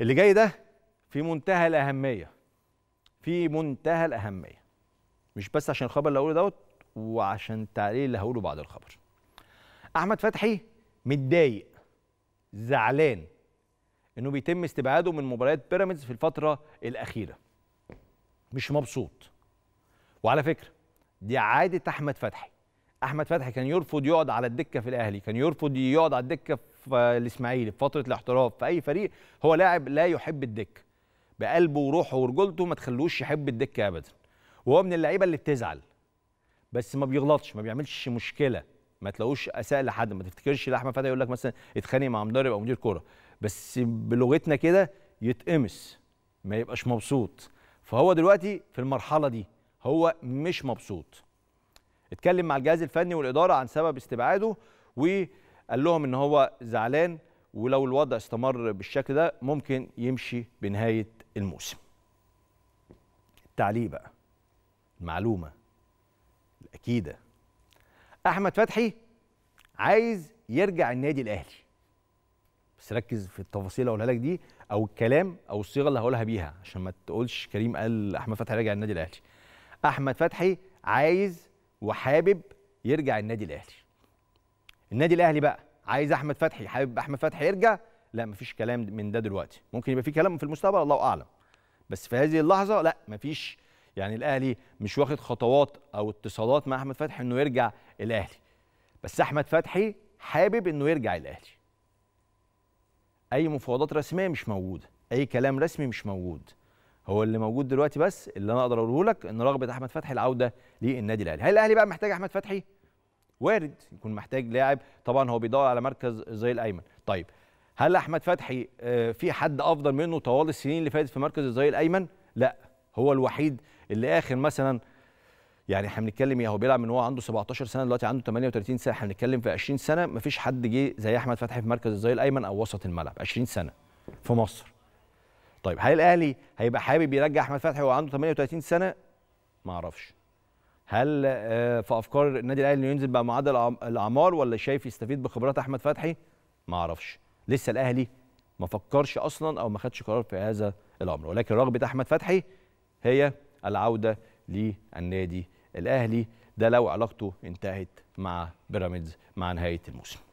اللي جاي ده في منتهى الأهمية في منتهى الأهمية مش بس عشان الخبر اللي هقوله دوت وعشان التعليق اللي هقوله بعد الخبر أحمد فتحي متضايق زعلان إنه بيتم استبعاده من مباريات بيراميدز في الفترة الأخيرة مش مبسوط وعلى فكرة دي عادة أحمد فتحي احمد فتحي كان يرفض يقعد على الدكه في الاهلي كان يرفض يقعد على الدكه في الاسماعيلي في فتره الاحتراف في اي فريق هو لاعب لا يحب الدكه بقلبه وروحه ورجولته ما تخلوش يحب الدكه ابدا وهو من اللعيبه اللي بتزعل بس ما بيغلطش ما بيعملش مشكله ما تلاقوش اساء لحد ما تفتكرش لاحمد احمد فتحي يقول لك مثلا اتخانق مع مدرب او مدير كوره بس بلغتنا كده يتقمص ما يبقاش مبسوط فهو دلوقتي في المرحله دي هو مش مبسوط اتكلم مع الجهاز الفني والاداره عن سبب استبعاده وقال لهم ان هو زعلان ولو الوضع استمر بالشكل ده ممكن يمشي بنهايه الموسم. التعليق بقى المعلومه الاكيده احمد فتحي عايز يرجع النادي الاهلي. بس ركز في التفاصيل اللي هقولها لك دي او الكلام او الصيغه اللي هقولها بيها عشان ما تقولش كريم قال احمد فتحي راجع النادي الاهلي. احمد فتحي عايز وحابب يرجع النادي الاهلي النادي الاهلي بقى عايز احمد فتحي حابب احمد فتحي يرجع لا مفيش كلام من ده دلوقتي ممكن يبقى في كلام في المستقبل الله اعلم بس في هذه اللحظه لا مفيش يعني الاهلي مش واخد خطوات او اتصالات مع احمد فتحي انه يرجع الاهلي بس احمد فتحي حابب انه يرجع الاهلي اي مفاوضات رسميه مش موجوده اي كلام رسمي مش موجود هو اللي موجود دلوقتي بس اللي انا اقدر اقوله لك ان رغبه احمد فتحي العوده للنادي الاهلي هل الاهلي بقى محتاج احمد فتحي وارد يكون محتاج لاعب طبعا هو بيدور على مركز زي الايمن طيب هل احمد فتحي آه، في حد افضل منه طوال السنين اللي فاتت في مركز الظهير الايمن لا هو الوحيد اللي اخر مثلا يعني احنا بنتكلم هو بيلعب من هو عنده 17 سنه دلوقتي عنده 38 سنه احنا بنتكلم في 20 سنه مفيش حد جه زي احمد فتحي في مركز الظهير الايمن او وسط الملعب 20 سنه في مصر طيب هل الاهلي هيبقى حابب يرجع احمد فتحي وهو عنده 38 سنه ما اعرفش هل آه، في افكار النادي الاهلي انه ينزل بقى معدل الاعمار ولا شايف يستفيد بخبرات احمد فتحي ما اعرفش لسه الاهلي ما فكرش اصلا او ما خدش قرار في هذا الامر ولكن رغبه احمد فتحي هي العوده للنادي الاهلي ده لو علاقته انتهت مع بيراميدز مع نهايه الموسم